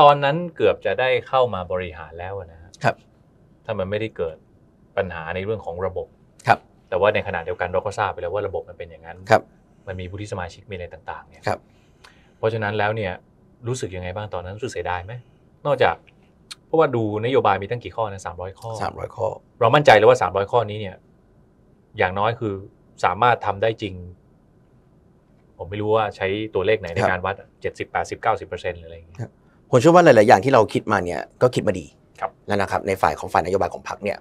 ตอนนั้นเกือบจะได้เข้ามาบริหารแล้วนะครับ ถ้ามันไม่ได้เกิดปัญหาในเรื่องของระบบครับแต่ว่าในขณะเดียวกันเราก็ทราบไปแล้วว่าระบบมันเป็นอย่างนั้นครับ มันมีผู้ที่สมาชิกมีอะไรต่าง ๆเนี่ยครับเพราะฉะนั้นแล้วเนี่ยรู้สึกยังไงบ้างตอนนั้น รู้สึกเสียดายไหมนอกจาก เพราะว่าดูนโยบายมีตั้งกี่ข้อนะสามร้อยข้อสามร้อยข้อ เรามั่นใจเลยวว่าสามร้อยข้อนี้เนี่ยอย่างน้อยคือสามารถทำได้จริง ผมไม่รู้ว่าใช้ตัวเลขไหนในการวัดเจ็ดสิบแปดสิบเก้าสิบเปอร์เซ็นต์อะไรอย่างเงี้ยผมเชื่อว่าหลาย ๆ อย่างที่เราคิดมาเนี่ยก็คิดมาดีแล้วนะครับ ในฝ่ายของฝ่ายนโยบายของพรรคเนี่ย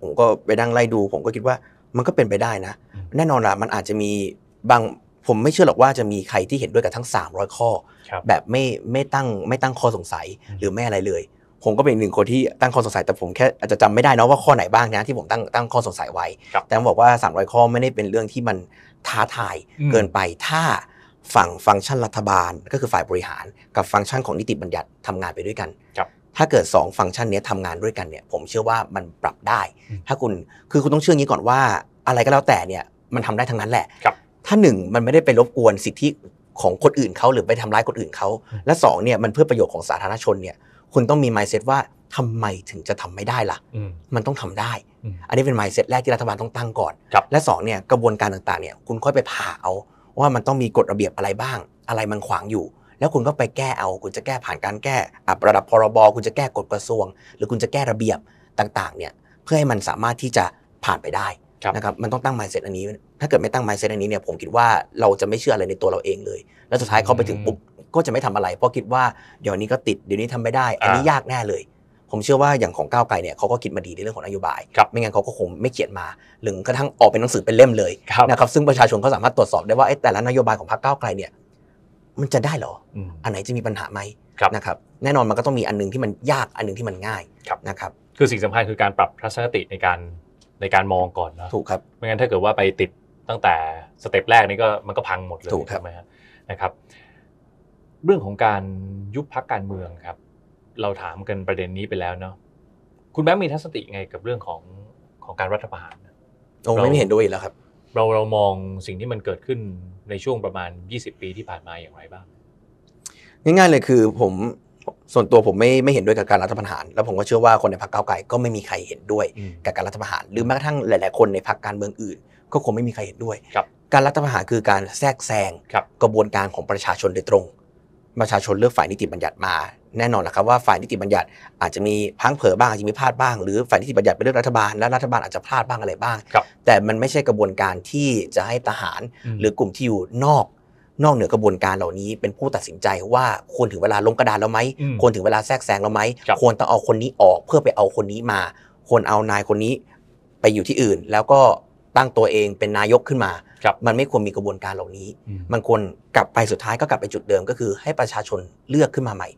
ผมก็ไปดังไล่ดูผมก็คิดว่ามันก็เป็นไปได้นะ แน่นอนละมันอาจจะมีบางผมไม่เชื่อหรอกว่าจะมีใครที่เห็นด้วยกับทั้ง 300 ข้อ แบบไม่ไม่ตั้งไม่ตั้งข้อสงสัยหรือไม่อะไรเลย ผมก็เป็นหนึ่งคนที่ตั้งข้อสงสัย แต่ผมแค่อาจจะจำไม่ได้นะว่าข้อไหนบ้างนะที่ผมตั้งตั้งข้อสงสัยไว้แต่ผมบอกว่า 300 ข้อไม่ได้เป็นเรื่องที่มันท้าทายเกินไปถ้าฝั่งฟังก์ชันรัฐบาลก็คือฝ่ายบริหารกับฟังก์ชันของนิติบัญญัติทำงานไปด้วยกันถ้าเกิด 2 ฟังก์ชันนี้ทำงานด้วยกันเนี่ยผมเชื่อว่ามันปรับได้ ถ้าคุณคือคุณต้องเชื่อนี้ก่อนว่า อะไรก็แล้วแต่เนี่ยมันทำได้ทั้งนั้นแหละ ถ้าหนึ่งมันไม่ได้ไปรบกวนสิทธิของคนอื่นเขาหรือไปทำร้ายคนอื่นเขาและ2เนี่ยมันเพื่อประโยชน์ของสาธารณชนเนี่ยคุณต้องมีมายเซตว่าทำไมถึงจะทำไม่ได้ล่ะมันต้องทำได้ อันนี้เป็นมายเซตแรกที่รัฐบาลต้องตั้งก่อนและ2เนี่ยกระบวนการต่างๆเนี่ยคุณค่อยไปผ่าเอาว่ามันต้องมีกฎระเบียบอะไรบ้าง อะไรมันขวางอยู่ แล้วคุณก็ไปแก้เอา คุณจะแก้ผ่านการแก้ระดับพรบคุณจะแก้กฎกระทรวงหรือคุณจะแก้ระเบียบต่างๆเนี่ยเพื่อให้มันสามารถที่จะผ่านไปได้นะครับมันต้องตั้งมายเซ e อันนี้ ถ้าเกิดไม่ตั้งมายเซ e อันนี้เนี่ยผมคิดว่าเราจะไม่เชื่ออะไรในตัวเราเองเลย แล้วสุดท้ายเขาไปถึงปุ๊บก็จะไม่ทำอะไร เพราะคิดว่าเดี๋ยวนี้ก็ติดเดี๋ยวนี้ทำไม่ได้อันนี้ยากแน่เลยผมเชื่อว่าอย่างของก้าวไกลเนี่ยเขาก็คิดมาดีในเรื่องของนโยบาย ไม่งั้นเขาก็คงไม่เขียนมาหรือกระทั่งออกเป็นหนังสือเป็นเล่มเลยนะครับ ซึ่งประชาชนเขาสามารถตรวจสอบได้ว่าแต่ละนโยบายของพรรคก้าวไกลเนี่ย มันจะได้หรอ อันไหนจะมีปัญหาไหมนะครับ แน่นอนมันก็ต้องมีอันนึงที่มันยากอันนึงที่มันง่ายนะครับ คือสิ่งสำคัญคือการปรับทัศนคติในการในการมองก่อนนะ ถูกครับ ไม่งั้นถ้าเกิดว่าไปติดตั้งแต่สเต็ปแรกนี่ก็มันก็พังหมดเลย ถูกครับนะครับ เรื่องของการยุบพักการเมืองครับเราถามกันประเด็นนี้ไปแล้วเนาะ คุณแบงค์มีทัศนคติไงกับเรื่องของของการรัฐประหารโอ้ไม่เห็นด้วยแล้วครับ เราเรามองสิ่งที่มันเกิดขึ้นในช่วงประมาณ20 ปีที่ผ่านมาอย่างไรบ้าง ง่ายๆเลยคือผมส่วนตัวผมไม่ไม่เห็นด้วยกับการรัฐประหารแล้วผมก็เชื่อว่าคนในพรรคก้าวไกลก็ไม่มีใครเห็นด้วยกับการรัฐประหารหรือแม้กระทั่งหลายๆคนในพรรคการเมืองอื่น ก็คงไม่มีใครเห็นด้วยการรัฐประหารคือการแทรกแซงกระบวนการของประชาชนโดยตรงประชาชนเลือกฝ่ายนิติบัญญัติมาแน่นอนนะครับว่าฝ่ายนิติบัญญัติอาจจะมีพังเผอบ้างอาจจะมีพลาดบ้าง หรือฝ่ายนิติบัญญัติเป็นเรื่องรัฐบาลแล้วรัฐบาลอาจจะพลาดบ้างอะไรบ้าง แต่มันไม่ใช่กระบวนการที่จะให้ทหารหรือกลุ่มที่อยู่นอกนอกเหนือกระบวนการเหล่านี้ เป็นผู้ตัดสินใจว่าควรถึงเวลาลงกระดานแล้วไหมควรถึงเวลาแทรกแซงแล้วไหมควรต้องเอาคนนี้ออกเพื่อไปเอาคนนี้มาควรเอานายคนนี้ไปอยู่ที่อื่น แล้วก็ตั้งตัวเองเป็นนายกขึ้นมา มันไม่ควรมีกระบวนการเหล่านี้ มันควรกลับไปสุดท้ายก็กลับไปจุดเดิม ก็คือ ให้ประชาชนเลือกขึ้นมาใหม่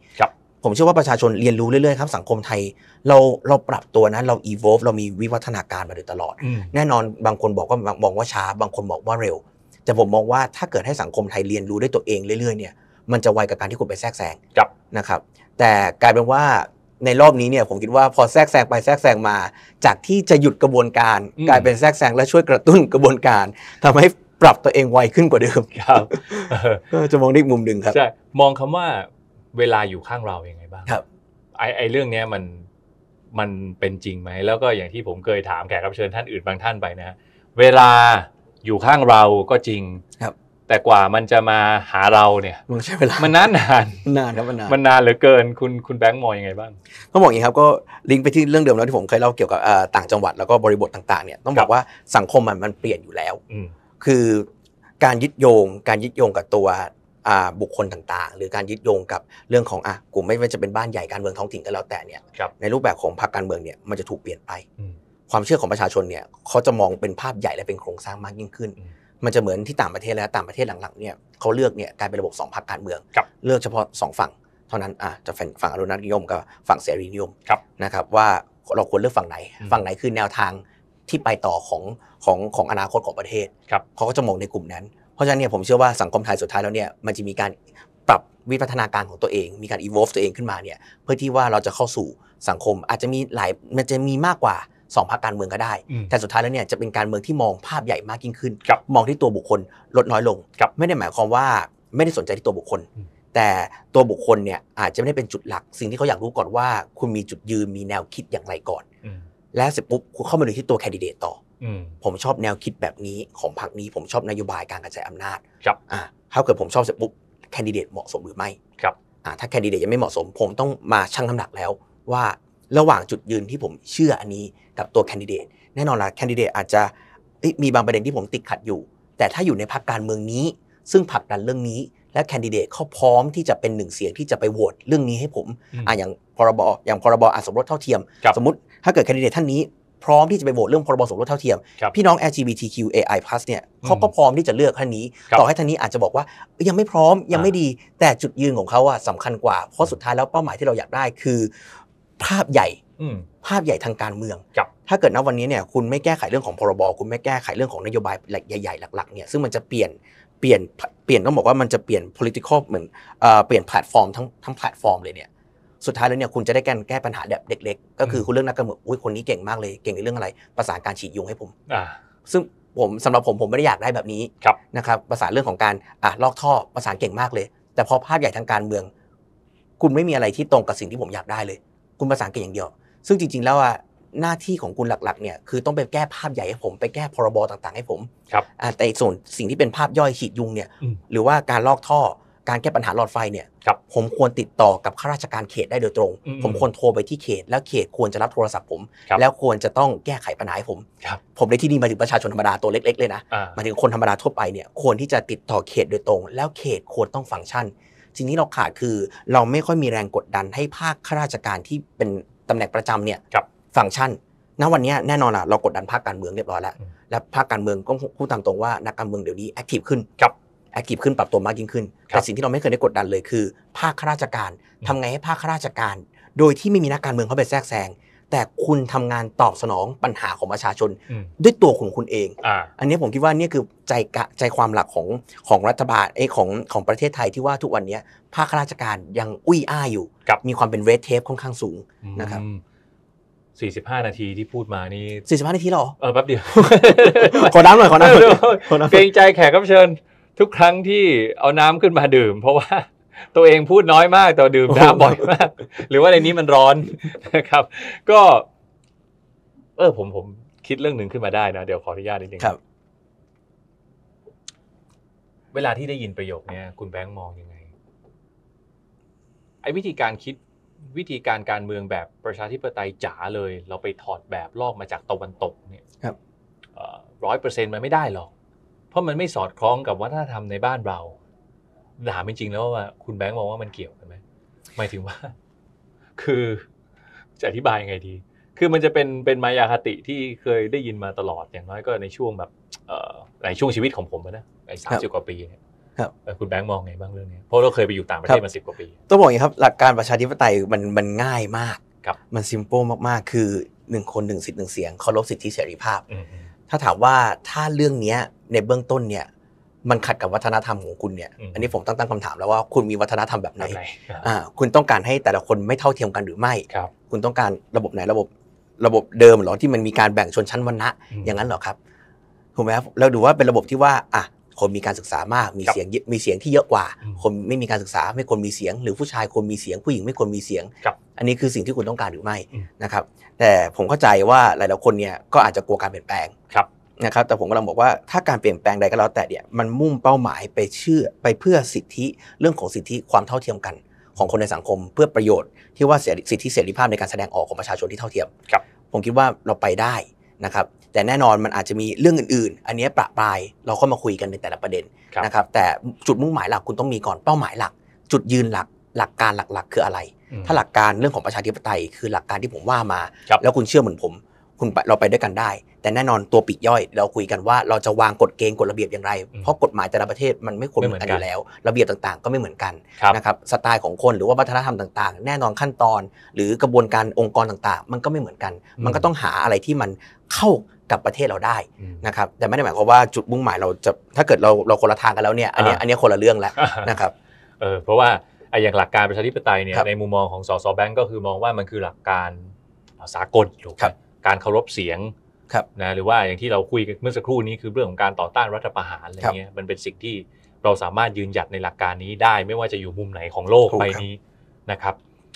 ผมเชื่อว่าประชาชนเรียนรู้เรื่อยๆครับสังคมไทยเราเราปรับตัวนะเรา evolve เรามีวิวัฒนาการมาโดยตลอด แน่นอนบางคนบอกว่ามองว่าช้า บางคนบอกว่าเร็วแต่ผมมองว่าถ้าเกิดให้สังคมไทยเรียนรู้ด้วยตัวเองเรื่อยๆ เนี่ยมันจะไวกับการที่คุณไปแทรกแซงนะครับ แต่กลายเป็นว่าในรอบนี้เนี่ยผมคิดว่าพอแทรกแซงไปแทรกแซงมา จากที่จะหยุดกระบวนการ กลายเป็นแทรกแซงและช่วยกระตุ้นกระบวนการ ทำให้ปรับตัวเองไวขึ้นกว่าเดิมครับจะมองในมุมหนึ่งครับใช่มองคำว่าเวลาอยู่ข้างเราอย่างไงบ้างครับไอไอเรื่องเนี้ยมันมันเป็นจริงไหมแล้วก็อย่างที่ผมเคยถามแขกรับเชิญท่านอื่นบางท่านไปนะเวลาอยู่ข้างเราก็จริงครับ แต่กว่ามันจะมาหาเราเนี่ยมันใช้เวลามันนานนานนานครับมันนานมันนานเหลือเกิน คุณคุณแบงค์มองยังไงบ้างต้องบอกอย่างนี้ครับ ก็ลิงก์ไปที่เรื่องเดิมแล้วที่ผมเคยเล่าเกี่ยวกับต่างจังหวัดแล้วก็บริบทต่าง ๆเนี่ยต้องบอกว่าสังคมมันมันเปลี่ยนอยู่แล้วคือ การยึดโยง การยึดโยงกับตัวบุคคลต่างๆ หรือการยึดโยงกับเรื่องของอ่ะกลุ่มไม่ว่าจะเป็นบ้านใหญ่การเมืองท้องถิ่นก็แล้วแต่เนี่ยในรูปแบบของพรรคการเมืองเนี่ยมันจะถูกเปลี่ยนไปความเชื่อของประชาชนเนี่ยเขาจะมองเป็นภาพใหญ่และเป็นโครงสร้างมากยิ่งขึ้น มันจะเหมือนที่ต่างประเทศแล้วต่างประเทศหลังๆเนี่ยเขาเลือกเนี่ยกลายเป็นระบบสองพรรคการเมืองเลือกเฉพาะสองฝั่ง เท่านั้นอ่ะจะฝั่งฝั่งอนุรักษนิยม กับฝั่งเสรีนิยมนะครับ ว่าเราควรเลือกฝั่งไหน ฝั่งไหนคือแนวทางที่ไปต่อของของของอนาคตของประเทศเขาก็จะมองในกลุ่มนั้นเพราะฉะนั้นเนี่ยผมเชื่อว่าสังคมไทยสุดท้ายแล้วเนี่ยมันจะมีการปรับวิวัฒนาการของตัวเอง มีการอีเวฟตัวเองขึ้นมาเนี่ยเพื่อที่ว่าเราจะเข้าสู่สังคมอาจจะมีหลายมันจะมีมากกว่าสองพรรคการเมืองก็ได้ แต่สุดท้ายแล้วเนี่ยจะเป็นการเมืองที่มองภาพใหญ่มากยิ่งขึ้นมองที่ตัวบุคคลลดน้อยลงไม่ได้หมายความว่าไม่ได้สนใจที่ตัวบุคคล แต่ตัวบุคคลเนี่ยอาจจะไม่ได้เป็นจุดหลักสิ่งที่เขาอยากรู้ก่อนว่า คุณมีจุดยืนมีแนวคิดอย่างไรก่อน และเสร็จปุ๊บคุณเข้ามาดูที่ตัวแคนดิเดตต่อผมชอบแนวคิดแบบนี้ของพรรคนี้ผมชอบนโยบายการกระจายอำนาจครับอ่าถ้าเกิดผมชอบเสร็จปุ๊บแคนดิเดตเหมาะสมหรือไม่ครับอ่าถ้าแคนดิเดตยังไม่เหมาะสมผมต้องมาชั่งน้าหนักแล้ว ว่าระหว่างจุดยืนที่ผมเชื่ออันนี้กับตัวแคนดิเดตแน่นอนละแคนดิเดตอาจจะมีบางประเด็นที่ผมติดขัดอยู่ แต่ถ้าอยู่ในพรรคการเมืองนี้ ซึ่งผลักดันเรื่องนี้และแคนดิเดตเขาพร้อมที่จะเป็นหนึ่งเสียงที่จะไปโหวตเรื่องนี้ให้ผมอ่าอย่างพรบอย่างพรบอาสมรสเท่าเทียม สมมติถ้าเกิดแคนดิเดตท่านนี้พร้อมที่จะไปโหวตเรื่องพรบ สมรสเท่าเทียม พี่น้อง LGBTQAI+ เนี่ยเขาก็พร้อมที่จะเลือกท่านนี้ ต่อให้ท่านนี้อาจจะบอกว่า ยังไม่พร้อมยังไม่ดีแต่จุดยืนของเขาอะสำคัญกว่า เพราะสุดท้ายแล้วเป้าหมายที่เราอยากได้คือภาพใหญ่ภาพใหญ่ทางการเมือง ถ้าเกิดณวันนี้เนี่ยคุณไม่แก้ไขเรื่องของพรบ คุณไม่แก้ไขเรื่องของนโยบายใหญ่ๆหลักๆเนี่ยซึ่งมันจะเปลี่ยนเปลี่ยนเปลี่ยนต้องบอกว่ามันจะเปลี่ยน political เหมือนเปลี่ยนแพลตฟอร์มทั้งทั้งแพลตฟอร์มเลยเนี่ยสุดท้ายแล้วเนี่ยคุณจะได้แก้แก้ปัญหาแบบเด็กๆ ก็คือคุณเรื่องนักการเมืองอุ้ยคนนี้เก่งมากเลย เก่งในเรื่องอะไร ภาษาการฉีดยุงให้ผมซึ่งผมสำหรับผมผมไม่ได้อยากได้แบบนี้นะครับ ภาษาเรื่องของการอ่ะลอกท่อภาษาเก่งมากเลย แต่พอภาพใหญ่ทางการเมือง คุณไม่มีอะไรที่ตรงกับสิ่งที่ผมอยากได้เลย คุณภาษาเก่งอย่างเดียว ซึ่งจริงๆ แล้วอ่ะหน้าที่ของคุณหลักๆ เนี่ย คือต้องไปแก้ภาพใหญ่ให้ผม ไปแก้พรบต่างๆ ให้ผมครับแต่ส่วนสิ่งที่เป็นภาพย่อยฉีดยุงเนี่ย หรือว่าการลอกท่อการแก้ปัญหาหลอดไฟเนี่ย ผมควรติดต่อกับข้าราชการเขตได้โดยตรง ผมควรโทรไปที่เขต แล้วเขตควรจะรับโทรศัพท์ผม แล้วควรจะต้องแก้ไขปัญหาให้ผมผมในที่นี้มาถึงประชาชนธรรมดาตัวเล็ก ๆเลยนะมาถึงคนธรรมดาทั่วไปเนี่ยควรที่จะติดต่อเขตโดยตรง แล้วเขตควรต้องฟังก์ชันสิ่งที้เราขาดคือเราไม่ค่อยมีแรงกดดันให้ภาคข้าราชการที่เป็นตำแหน่งประจำเนี่ยฟังก์ชันณวันนี้แน่นอนล่ะเรากดดันภาคการเมืองเรียบร้อยแล้ว และภาคการเมืองก็พูดตามตรงว่านักการเมืองเดี๋ยวนี้แอคทีฟขึ้นครับแอคทีฟขึ้น ปรับตัวมากยิ่งขึ้นแต่สิ่งที่เราไม่เคยได้กดดันเลยคือ ภาคข้าราชการทำไงให้ภาคข้าราชการ โดยที่ไม่มีนักการเมืองเข้าไปแทรกแซง แต่คุณทำงานตอบสนองปัญหาของประชาชนด้วยตัวของคุณเองออันนี้ผมคิดว่านี่คือใจใจความหลักของของรัฐบาลเอของของประเทศไทยที่ว่าทุกวันนี้ภาคราชการยังอุ้ยอ้าอยู่มีความเป็นเรดเทปค่อนข้างสูงนะครับ 45 นาทีที่พูดมานี่45 นาทีหรอเออแป๊บเดียวขอน้ำหน่อยขอน้ำหน่อยเกรงใจแขกรับเชิญทุกครั้งที่เอาน้ำขึ้นมาดื่มเพราะว่า ตัวเองพูดน้อยมากแต่ดื่มน้ำบ่อยมากหรือว่าในนี้มันร้อนนะครับ ก็ เออผมผมคิดเรื่องหนึ่งขึ้นมาได้นะ เดี๋ยวขออนุญาตนิดนึงครับ เวลาที่ได้ยินประโยคเนี้ย คุณแบงค์มองยังไง ไอ้วิธีการคิดวิธีการการเมืองแบบประชาธิปไตยจ๋าเลย เราไปถอดแบบลอกมาจากตะวันตก เนี่ยครับร้อยเปอร์เซ็นต์มันไม่ได้หรอกเพราะมันไม่สอดคล้องกับวัฒนธรรมในบ้านเราถามจริงๆแล้วว่าคุณแบงค์มองว่ามันเกี่ยวกันไหมหมายถึงว่าคือจะอธิบายยังไงดี คือมันจะเป็นเป็นมายาคติที่เคยได้ยินมาตลอดอย่างน้อยก็ในช่วงแบบในช่วงชีวิตของผมนะไอ้สามสิบกว่าปีเนี่ยครับคุณแบงค์มองไงบ้างเรื่องนี้ เพราะเราเคยไปอยู่ต่างประเทศมาสิบกว่าปี ต้องบอกอย่างครับหลักการประชาธิปไตยมันมันง่ายมากมันซิมโพลมากๆ คือหนึ่งคนหนึ่งสิทธิ์หนึ่งเสียงเคารพสิทธิเสรีภาพถ้าถามว่าถ้าเรื่องนี้ในเบื้องต้นเนี่ย มันขัดกับวัฒนธรรมของคุณเนี่ย อันนี้ผมต้งตั้งคำถามแล้วว่าคุณมีวัฒนธรรมแบบไหนคุณต้องการให้แต่ละคนไม่เท่าเทียมกันหรือไม่คุณต้องการระบบไหนระบบระบบเดิมหรอที่มันมีการแบ่งชนชั้นวรรณะอย่างนั้นหรอครับถูกไหมครับเราดูว่าเป็นระบบที่ว่าอ่ะคนมีการศึกษามากมีเสียงมีเสียงที่เยอะกว่า คนไม่มีการศึกษาไม่คนมีเสียง หรือผู้ชายคนมีเสียงผู้หญิงไม่คนมีเสียงอันนี้คือสิ่งที่คุณต้องการหรือไม่นะครับ แต่ผมเข้าใจว่าหลายๆคนเนี่ยก็อาจจะกลัวการเปลี่ยนแปลงครับนะครับแต่ผมกำลังบอกว่าถ้าการเปลี่ยนแปลงใดก็แล้วแต่เนี่ย มันมุ่งเป้าหมายไปเชื่อไปเพื่อสิทธิเรื่องของสิทธิความเท่าเทียมกัน ของคนในสังคมเพื่อประโยชน์ที่ว่าสิทธิเสรีภาพในการแสดงออกของประชาชนที่เท่าเทียมครับ ผมคิดว่าเราไปได้นะครับแต่แน่นอนมันอาจจะมีเรื่องอื่นๆ อันนี้ประปรายเราก็มาคุยกันในแต่ละประเด็นนะครับแต่จุดมุ่งหมายหลักคุณต้องมีก่อนเป้าหมายหลัก จุดยืนหลักหลักการหลักๆคืออะไร ถ้าหลักการเรื่องของประชาธิปไตย คือหลักการที่ผมว่ามา แล้วคุณเชื่อเหมือนผมคุณเราไปด้วยกันได้ แต่แน่นอนตัวปีกย่อยเราคุยกันว่าเราจะวางกฎเกณฑ์กฎระเบียบอย่างไร เพราะกฎหมายแต่ละประเทศมันไม่ควรเหมือนกันอยู่แล้ว ระเบียบต่างๆ ก็ไม่เหมือนกันนะครับ สไตล์ของคนหรือว่าวัฒนธรรมต่างๆ แน่นอนขั้นตอน หรือกระบวนการองค์กรต่างๆ มันก็ไม่เหมือนกัน มันก็ต้องหาอะไรที่มันเข้ากับประเทศเราได้นะครับแต่ไม่ได้หมายความว่าจุดมุ่งหมายเราจะถ้าเกิดเราเราคนละทางกันแล้วเนี่ยอันนี้อันนี้คนละเรื่องแล้วนะครับเออเพราะว่าไอ้อย่างหลักการประชาธิปไตยเนี่ยในมุมมองของสสแบงก์ก็คือมองว่ามันคือหลักการสากลถูกไหมการเคารพเสียงนะหรือว่าอย่างที่เราคุยเมื่อสักครู่นี้คือเรื่องของการต่อต้านรัฐประหารอะไรเงี้ยมันเป็นสิ่งที่เราสามารถยืนหยัดในหลักการนี้ได้ ไม่ว่าจะอยู่มุมไหนของโลกใบนี้นะครับ